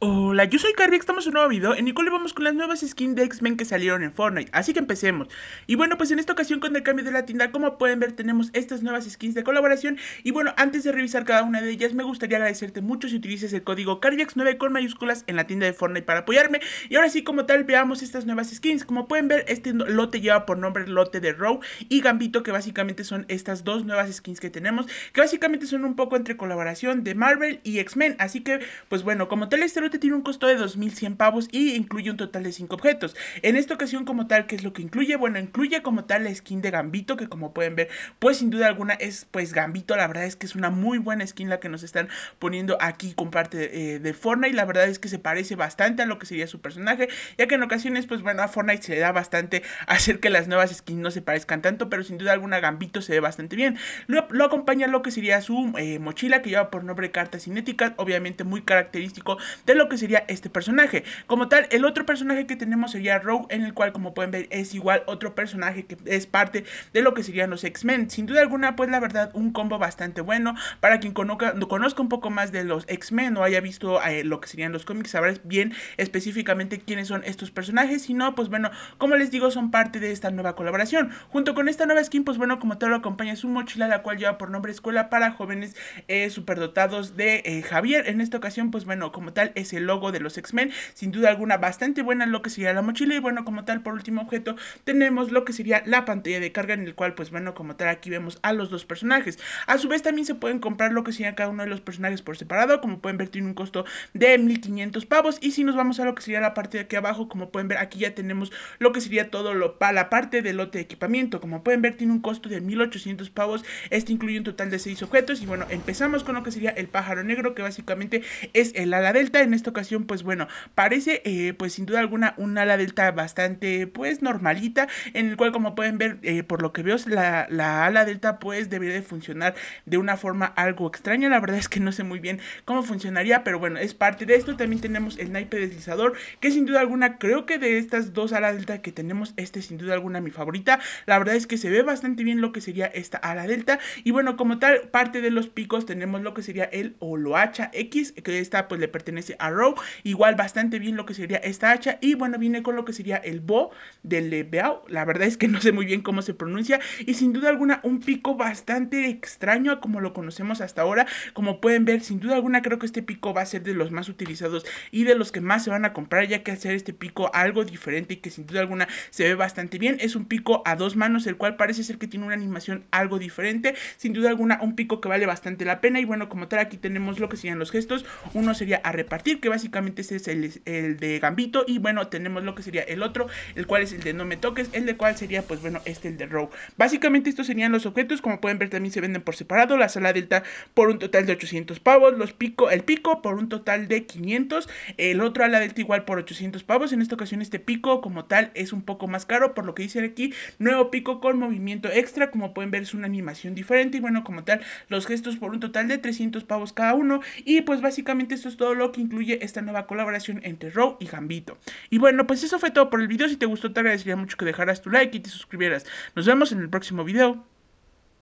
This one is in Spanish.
Oh. yo soy Cardiax, estamos en un nuevo video en Nicole vamos con las nuevas skins de X-Men que salieron en Fortnite, así que empecemos. Y bueno, pues en esta ocasión con el cambio de la tienda, como pueden ver tenemos estas nuevas skins de colaboración y bueno, antes de revisar cada una de ellas me gustaría agradecerte mucho si utilizas el código cardiax 9 con mayúsculas en la tienda de Fortnite para apoyarme. Y ahora sí, como tal, veamos estas nuevas skins. Como pueden ver, este lote lleva por nombre lote de Row y Gambito, que básicamente son estas dos nuevas skins que tenemos, que básicamente son un poco entre colaboración de Marvel y X-Men, así que pues bueno, como tal este lote tiene un costó de 2.100 pavos y incluye un total de 5 objetos. En esta ocasión como tal, ¿qué es lo que incluye? Bueno, incluye como tal la skin de Gambito, que como pueden ver, pues sin duda alguna es pues Gambito. La verdad es que es una muy buena skin la que nos están poniendo aquí con parte eh, de Fortnite. La verdad es que se parece bastante a lo que sería su personaje, ya que en ocasiones pues bueno, a Fortnite se le da bastante hacer que las nuevas skins no se parezcan tanto, pero sin duda alguna Gambito se ve bastante bien. Lo, acompaña lo que sería su eh, mochila que lleva por nombre Cartas Cinéticas, obviamente muy característico de lo que sería este personaje. Como tal, el otro personaje que tenemos sería Rogue, en el cual, como pueden ver, es igual otro personaje que es parte de lo que serían los X-Men. Sin duda alguna, pues la verdad, un combo bastante bueno. Para quien conozca, conozca un poco más de los X-Men o haya visto eh, lo que serían los cómics, sabrás bien específicamente quiénes son estos personajes. Si no, pues bueno, como les digo, son parte de esta nueva colaboración. Junto con esta nueva skin, pues bueno, como tal, lo acompaña su mochila, la cual lleva por nombre Escuela para Jóvenes eh, Superdotados de eh, Javier. En esta ocasión, pues bueno, como tal, es el logo de los X-Men. Sin duda alguna, bastante buena lo que sería la mochila. Y bueno, como tal, por último objeto, tenemos lo que sería la pantalla de carga, en el cual, pues bueno, como tal, aquí vemos a los dos personajes. A su vez, también se pueden comprar lo que sería cada uno de los personajes por separado. Como pueden ver, tiene un costo de 1500 pavos. Y si nos vamos a lo que sería la parte de aquí abajo, como pueden ver, aquí ya tenemos lo que sería todo lo para la parte del lote de equipamiento. Como pueden ver, tiene un costo de 1800 pavos. Este incluye un total de 6 objetos. Y bueno, empezamos con lo que sería el pájaro negro, que básicamente es el ala delta. En esta ocasión pues bueno, parece, eh, pues sin duda alguna, un ala delta bastante, pues normalita, en el cual, como pueden ver, eh, por lo que veo, la, la, ala delta, pues debería de funcionar de una forma algo extraña. La verdad es que no sé muy bien cómo funcionaría, pero bueno, es parte de esto. También tenemos el naipe deslizador, que sin duda alguna, creo que de estas dos alas delta que tenemos, este sin duda alguna mi favorita. La verdad es que se ve bastante bien lo que sería esta ala delta. Y bueno, como tal, parte de los picos tenemos lo que sería el Oloacha X, que esta pues le pertenece a Row. Igual bastante bien lo que sería esta hacha. Y bueno, viene con lo que sería el bo del Lebeau. La verdad es que no sé muy bien cómo se pronuncia. Y sin duda alguna, un pico bastante extraño como lo conocemos hasta ahora. Como pueden ver, sin duda alguna, creo que este pico va a ser de los más utilizados y de los que más se van a comprar, ya que hacer este pico algo diferente y que sin duda alguna se ve bastante bien. Es un pico a dos manos, el cual parece ser que tiene una animación algo diferente. Sin duda alguna, un pico que vale bastante la pena. Y bueno, como tal, aquí tenemos lo que serían los gestos. Uno sería a repartir, que básicamente básicamente ese es el, de Gambito. Y bueno, tenemos lo que sería el otro, el cual es el de No Me Toques, el de cual sería, pues bueno, este, el de row Básicamente estos serían los objetos, como pueden ver también se venden por separado, la sala delta por un total de 800 pavos, los pico, el pico por un total de 500, el otro ala delta igual por 800 pavos, en esta ocasión este pico como tal es un poco más caro, por lo que dice aquí, nuevo pico con movimiento extra, como pueden ver es una animación diferente y bueno, como tal, los gestos por un total de 300 pavos cada uno y pues básicamente esto es todo lo que incluye esta nueva colaboración entre Row y Gambito. Y bueno, pues eso fue todo por el video. Si te gustó, te agradecería mucho que dejaras tu like y te suscribieras. Nos vemos en el próximo video.